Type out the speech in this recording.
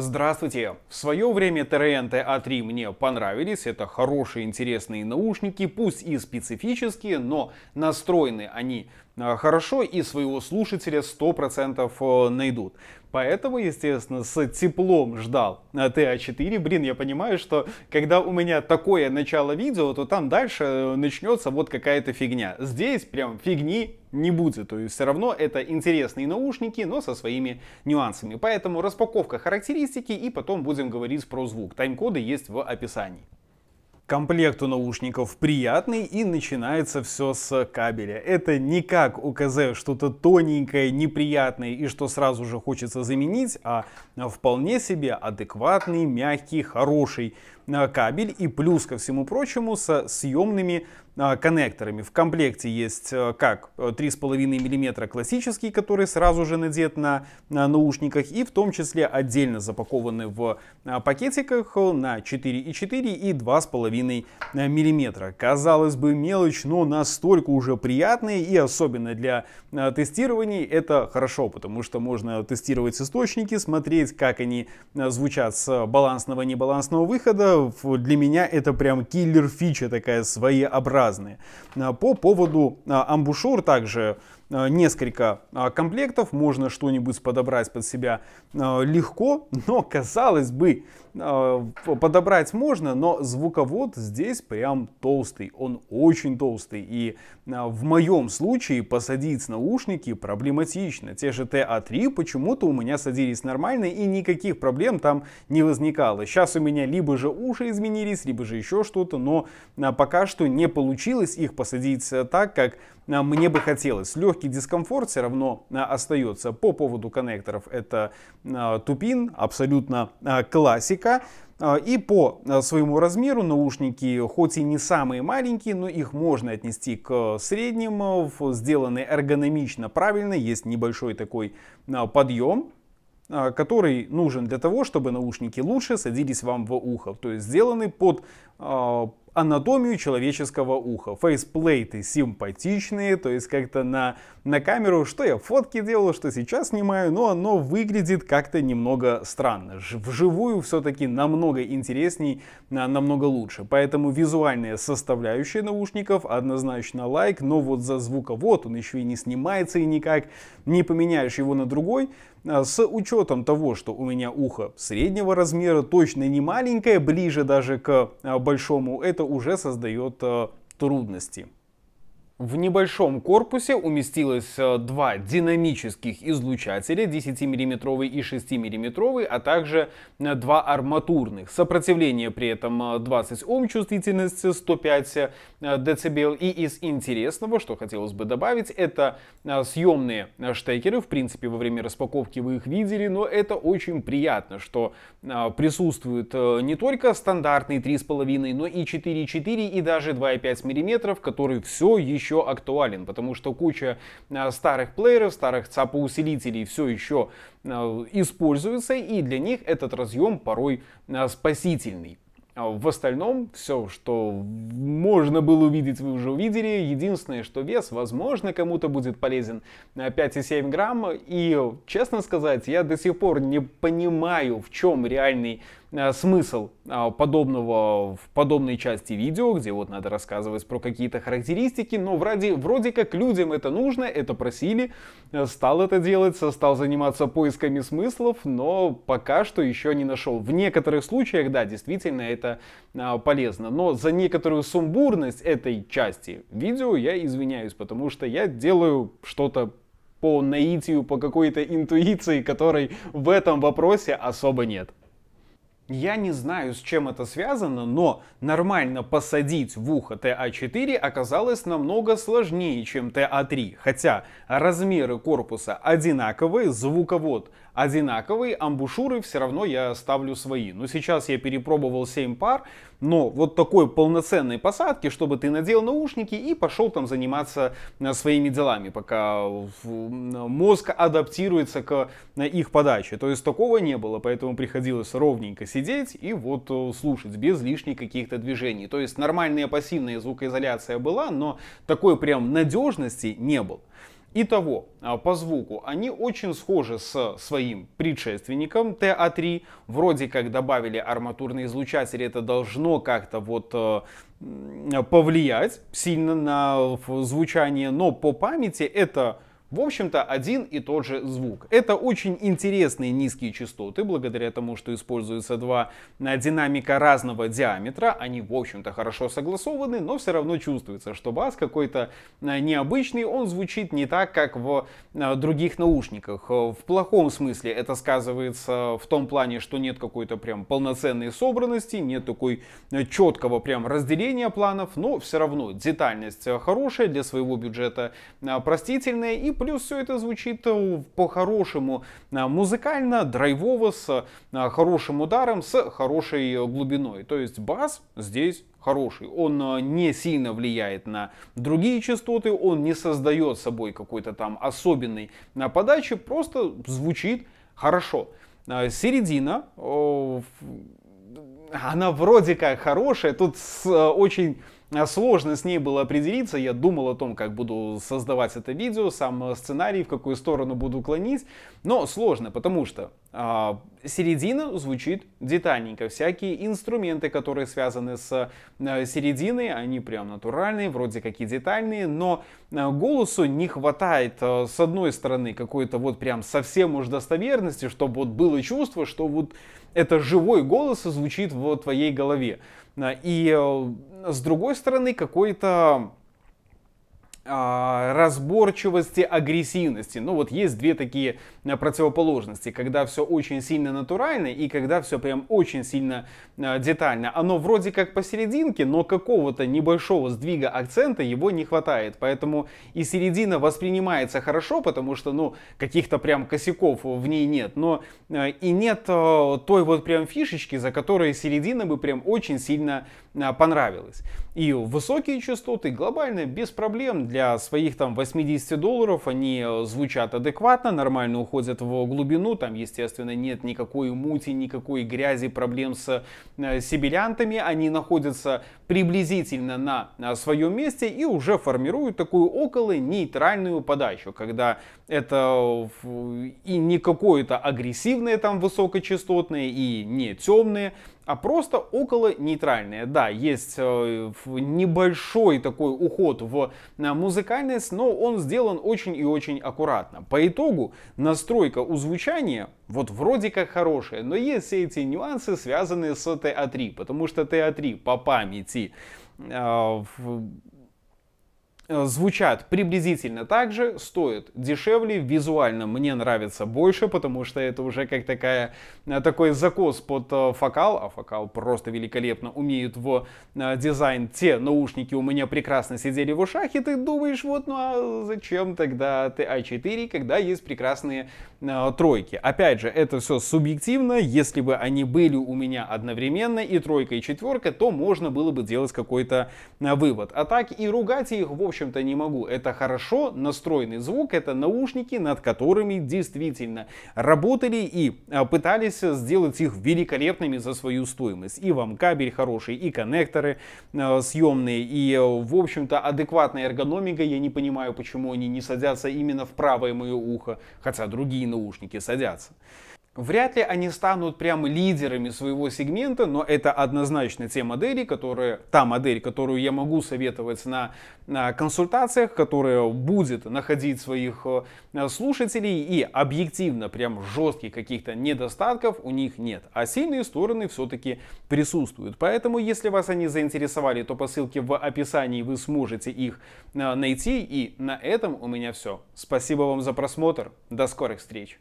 Здравствуйте! В свое время ТРН а 3 мне понравились. Это хорошие, интересные наушники, пусть и специфические, но настроены они а, хорошо и своего слушателя 100% э, найдут. Поэтому, естественно, с теплом ждал TA4. А Блин, я понимаю, что когда у меня такое начало видео, то там дальше э, начнется вот какая-то фигня. Здесь прям фигни не будет. То есть все равно это интересные наушники, но со своими нюансами. Поэтому распаковка характеристики и потом будем говорить про звук. Тайм-коды есть в описании. Комплект у наушников приятный и начинается все с кабеля. Это не как у КЗ что-то тоненькое, неприятное и что сразу же хочется заменить, а вполне себе адекватный, мягкий, хороший э, кабель и плюс ко всему прочему со съемными а, коннекторами. В комплекте есть э, как 3,5 э, мм классический, который сразу же надет на наушниках, и в том числе отдельно запакованы в э, пакетиках на 4,4 и 2,5 мм. Казалось бы, мелочь, но настолько уже приятные и особенно для тестирований это хорошо, потому что можно тестировать источники, смотреть, как они звучат с балансного-небалансного выхода. Для меня это прям киллер фича такая своеобразная разные. Э, по поводу э, амбушюр также Э, несколько а, комплектов, можно что-нибудь подобрать под себя э, легко, но казалось бы, э, подобрать можно, но звуковод здесь прям толстый, он очень толстый. И в моем случае посадить наушники проблематично. Те же та 3 почему-то у меня садились нормально и никаких проблем там не возникало. Сейчас у меня либо же уши изменились, либо же еще что-то, но пока что не получилось их посадить так, как мне бы хотелось. С легкий дискомфорт все равно э, остается. По поводу коннекторов это э, тупин, абсолютно э, классика. И по своему размеру наушники, хоть и не самые маленькие, но их можно отнести к средним, сделаны эргономично правильно, есть небольшой такой подъем, который нужен для того, чтобы наушники лучше садились вам в ухо. То есть сделаны под анатомию человеческого уха. Фейсплейты симпатичные, то есть как-то на, на камеру, что я фотки делал, что сейчас снимаю, но оно выглядит как-то немного странно. вживую все-таки намного интересней, намного лучше. Поэтому визуальная составляющая наушников однозначно лайк, но вот за звуковод он еще и не снимается и никак, не поменяешь его на другой. А с учетом того, что у меня ухо среднего размера, точно не маленькое, ближе даже к а, большому, это это уже создает э, трудности. В небольшом корпусе уместилось э, два динамических излучателя 10 мм и 6 мм, а также э, два арматурных. Сопротивление при этом 20 э, Ом, чувствительность 105 дБ. И из интересного, что хотелось бы добавить, это съемные штекеры. В принципе, во время распаковки вы их видели, но это очень приятно, что присутствует не только стандартный 3,5, но и 4,4 и даже 2,5 мм, который все еще еще актуален, потому что куча э, старых плееров, старых цапоусилителей все еще э, используется, и для них этот разъем порой э, спасительный. А в остальном, все, что можно было увидеть, вы уже увидели. Единственное, что вес, возможно, кому-то будет полезен 5,7 грамм. И, честно сказать, я до сих пор не понимаю, в чем реальный Э, смысл э, подобного в подобной части видео, где вот надо рассказывать про какие-то характеристики, но вроде, вроде как людям это нужно, это просили, э, стал это делать, стал заниматься поисками смыслов, но пока что еще не нашел. В некоторых случаях, да, действительно это полезно, но за некоторую сумбурность этой части видео я извиняюсь, потому что я делаю что-то по наитию, по какой-то интуиции, которой в этом вопросе особо нет. Я не знаю, с чем это связано, но нормально посадить в ухо та 4 оказалось намного сложнее, чем та 3 Хотя размеры корпуса одинаковые, звуковод одинаковые, амбушюры все равно я ставлю свои. Но сейчас я перепробовал 7 пар, но вот такой полноценной посадки, чтобы ты надел наушники и пошел там заниматься э, своими делами, пока мозг адаптируется к э, их подаче. То есть такого не было, поэтому приходилось ровненько сидеть и вот э, слушать без лишних каких-то движений. То есть нормальная пассивная звукоизоляция была, но такой прям надежности не было. Итого, а, по звуку они очень схожи с своим предшественником та 3 Вроде как добавили арматурный излучатель, это должно как-то вот э, повлиять сильно на звучание, но по памяти это в общем-то, один и тот же звук. Это очень интересные низкие частоты, благодаря тому, что используются два э, динамика разного диаметра. Они, в общем-то, хорошо согласованы, но все равно чувствуется, что бас какой-то э, необычный, он звучит не так, как в э, других наушниках. В плохом смысле это сказывается в том плане, что нет какой-то прям полноценной собранности, нет такой четкого прям разделения планов, но все равно детальность хорошая, для своего бюджета простительная и плюс все это звучит э, по-хорошему э, музыкально, драйвово, с э, хорошим ударом, с хорошей глубиной. То есть бас здесь хороший. Он не сильно влияет на другие частоты, он не создает собой какой-то там особенной подачи, просто звучит хорошо. Середина она вроде как хорошая, тут очень а, сложно с ней было определиться, я думал о том, как буду создавать это видео, сам э, сценарий, в какую сторону буду клонить, но сложно, потому что а, середина звучит детальненько. Всякие инструменты, которые связаны с э, серединой, они прям натуральные, вроде как и детальные, но э, голосу не хватает, э, с одной стороны, какой-то вот прям совсем уж достоверности, чтобы вот было чувство, что вот это живой голос звучит в твоей голове. И с другой стороны, какой-то а, разборчивости, агрессивности. Ну вот есть две такие а, противоположности, когда все очень сильно натурально и когда все прям очень сильно а, детально. Оно вроде как посерединке, но какого-то небольшого сдвига акцента его не хватает. Поэтому и середина воспринимается хорошо, потому что ну каких-то прям косяков в ней нет, но и нет той вот прям фишечки, за которой середина бы прям очень сильно а, понравилось. И высокие частоты глобально без проблем для своих там 80 долларов они э, звучат адекватно, нормально уходят в глубину, там естественно нет никакой мути, никакой грязи, проблем с э, сибилянтами, они находятся приблизительно на своем месте и уже формируют такую около нейтральную подачу, когда это и не какое-то агрессивное там высокочастотное и не темное, а просто около нейтральные. Да, есть э, небольшой такой уход в музыкальность, но он сделан очень и очень аккуратно. По итогу настройка у звучания вот вроде как хорошая, но есть все эти нюансы, связанные с TA3, а потому что TA3 а по памяти э, Э, звучат приблизительно так же, стоят дешевле, визуально мне нравится больше, потому что это уже как такая, э, такой закос под э, фокал, а фокал просто великолепно умеют в дизайн. Те наушники у меня прекрасно сидели в ушах, и ты думаешь, вот, ну а зачем тогда а ты А4, когда есть прекрасные тройки? Опять же, это все субъективно, если бы они были у меня одновременно, и тройка, и четверка, то можно было бы делать какой-то вывод. А так и ругать их, в общем, общем-то, не могу. Это хорошо настроенный звук, это наушники, над которыми действительно работали и а, пытались сделать их великолепными за свою стоимость. И вам кабель хороший, и коннекторы а, съемные, и, э, в общем-то, адекватная эргономика. Я не понимаю, почему они не садятся именно в правое мое ухо, хотя другие наушники садятся. Вряд ли они станут прям лидерами своего сегмента, но это однозначно те модели, которые, та модель, которую я могу советовать на, на консультациях, которая будет находить своих э, слушателей и объективно прям жестких каких-то недостатков у них нет. А сильные стороны все-таки присутствуют. Поэтому, если вас они заинтересовали, то по ссылке в описании вы сможете их э, найти. И на этом у меня все. Спасибо вам за просмотр. До скорых встреч!